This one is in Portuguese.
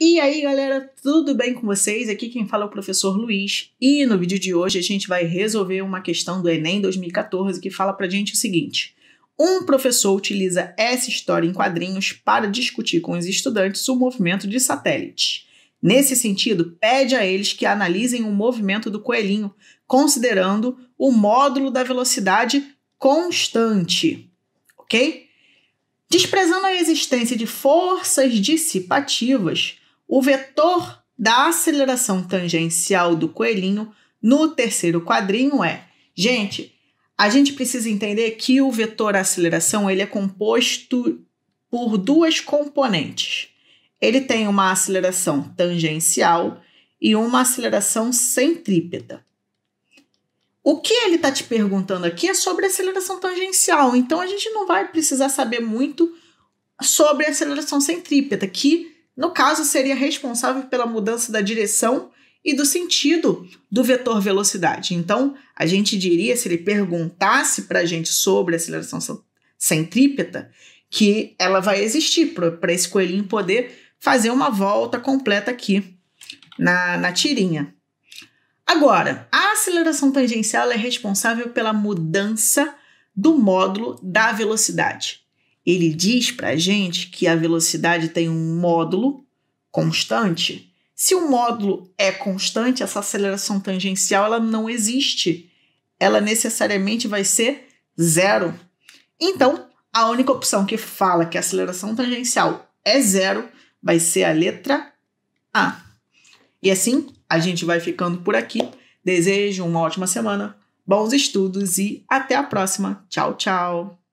E aí, galera, tudo bem com vocês? Aqui quem fala é o professor Luiz. E no vídeo de hoje a gente vai resolver uma questão do Enem 2014 que fala pra gente o seguinte: um professor utiliza essa história em quadrinhos para discutir com os estudantes o movimento de satélites. Nesse sentido, pede a eles que analisem o movimento do coelhinho, considerando o módulo da velocidade constante. OK? Desprezando a existência de forças dissipativas, o vetor da aceleração tangencial do coelhinho no terceiro quadrinho é, gente, a gente precisa entender que o vetor aceleração ele é composto por duas componentes. Ele tem uma aceleração tangencial e uma aceleração centrípeta. O que ele está te perguntando aqui é sobre aceleração tangencial, então a gente não vai precisar saber muito sobre aceleração centrípeta, que no caso, seria responsável pela mudança da direção e do sentido do vetor velocidade. Então, a gente diria, se ele perguntasse para a gente sobre a aceleração centrípeta, que ela vai existir para esse coelhinho poder fazer uma volta completa aqui na, na tirinha. Agora, a aceleração tangencial é responsável pela mudança do módulo da velocidade ele diz para a gente que a velocidade tem um módulo constante. Se o módulo é constante, essa aceleração tangencial ela não existe. Ela necessariamente vai ser zero. Então, a única opção que fala que a aceleração tangencial é zero vai ser a letra A. E assim, a gente vai ficando por aqui. Desejo uma ótima semana, bons estudos e até a próxima. Tchau, tchau!